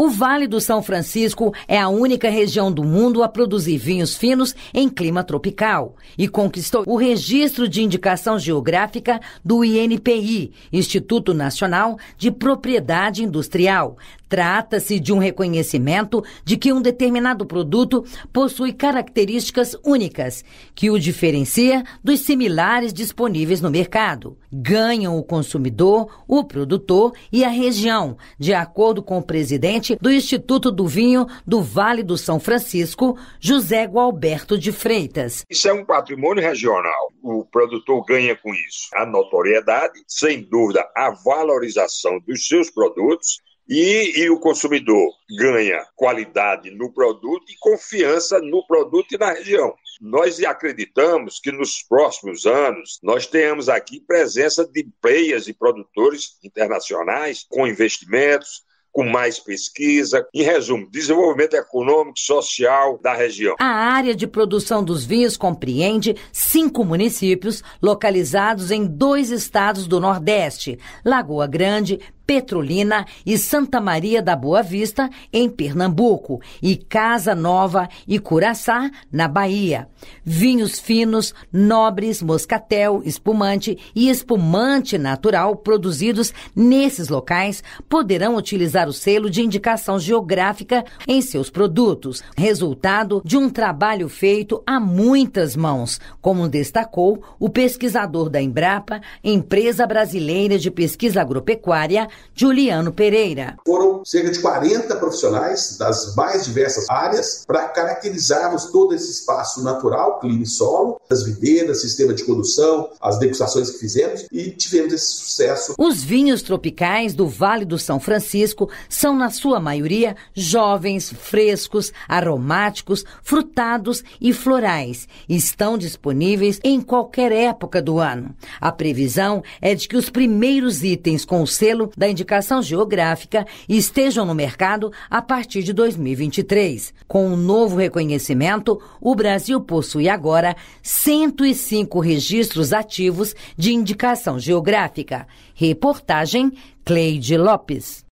O Vale do São Francisco é a única região do mundo a produzir vinhos finos em clima tropical e conquistou o registro de indicação geográfica do INPI, Instituto Nacional de Propriedade Industrial. Trata-se de um reconhecimento de que um determinado produto possui características únicas que o diferencia dos similares disponíveis no mercado. Ganham o consumidor, o produtor e a região, de acordo com o presidente do Instituto do Vinho do Vale do São Francisco, José Gualberto de Freitas. Isso é um patrimônio regional. O produtor ganha com isso a notoriedade, sem dúvida, a valorização dos seus produtos e, e o consumidor ganha qualidade no produto e confiança no produto e na região. Nós acreditamos que nos próximos anos nós tenhamos aqui presença de players e produtores internacionais com investimentos, com mais pesquisa, em resumo, desenvolvimento econômico e social da região. A área de produção dos vinhos compreende cinco municípios localizados em dois estados do Nordeste: Lagoa Grande, Petrolina e Santa Maria da Boa Vista, em Pernambuco, e Casa Nova e Curaçá, na Bahia. Vinhos finos, nobres, moscatel, espumante e espumante natural produzidos nesses locais poderão utilizar o selo de indicação geográfica em seus produtos, resultado de um trabalho feito a muitas mãos, como destacou o pesquisador da Embrapa, empresa brasileira de pesquisa agropecuária, Juliano Pereira. Foram cerca de 40 profissionais das mais diversas áreas para caracterizarmos todo esse espaço natural, clima e solo, as videiras, sistema de condução, as degustações que fizemos e tivemos esse sucesso. Os vinhos tropicais do Vale do São Francisco são, na sua maioria, jovens, frescos, aromáticos, frutados e florais. Estão disponíveis em qualquer época do ano. A previsão é de que os primeiros itens com o selo da indicação geográfica estejam estejam no mercado a partir de 2023. Com o um novo reconhecimento, o Brasil possui agora 105 registros ativos de indicação geográfica. Reportagem Cleide Lopes.